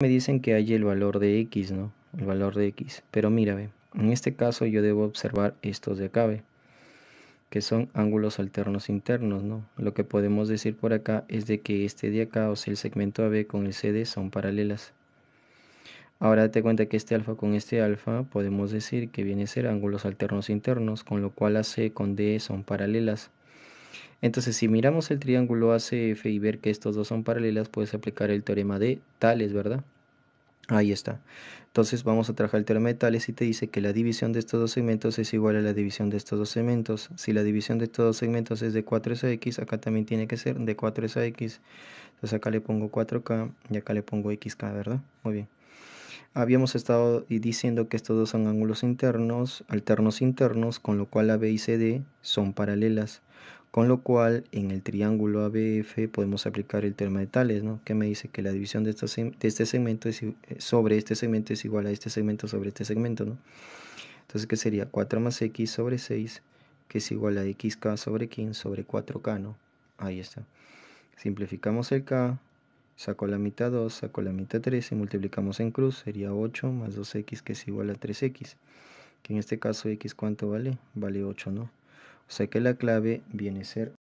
me dicen que hay el valor de x, ¿no? El valor de x. Pero mira, en este caso yo debo observar estos de acá, que son ángulos alternos internos, ¿no? Lo que podemos decir por acá es de que este de acá, o sea, el segmento AB con el CD son paralelas. Ahora date cuenta que este alfa con este alfa podemos decir que viene a ser ángulos alternos internos, con lo cual AC con D son paralelas. Entonces, si miramos el triángulo ACF y ver que estos dos son paralelas, puedes aplicar el teorema de Tales, ¿verdad? Ahí está. Entonces vamos a trabajar el teorema de Tales y te dice que la división de estos dos segmentos es igual a la división de estos dos segmentos. Si la división de estos dos segmentos es de 4x, acá también tiene que ser de 4x. Entonces acá le pongo 4k y acá le pongo xk, ¿verdad? Muy bien. Habíamos estado diciendo que estos dos son ángulos internos, alternos internos, con lo cual AB y CD son paralelas. Con lo cual, en el triángulo ABF podemos aplicar el teorema de Tales, ¿no? que me dice que la división de, de este segmento eh, sobre este segmento es igual a este segmento sobre este segmento. ¿no? Entonces, ¿qué sería? 4 más x sobre 6, que es igual a xk sobre 15 sobre 4k. ¿no? Ahí está. Simplificamos el k, Saco la mitad 2, saco la mitad 3 y multiplicamos en cruz, sería 8 más 2x que es igual a 3x, que en este caso x cuánto vale? Vale 8, ¿no? O sea que la clave viene a ser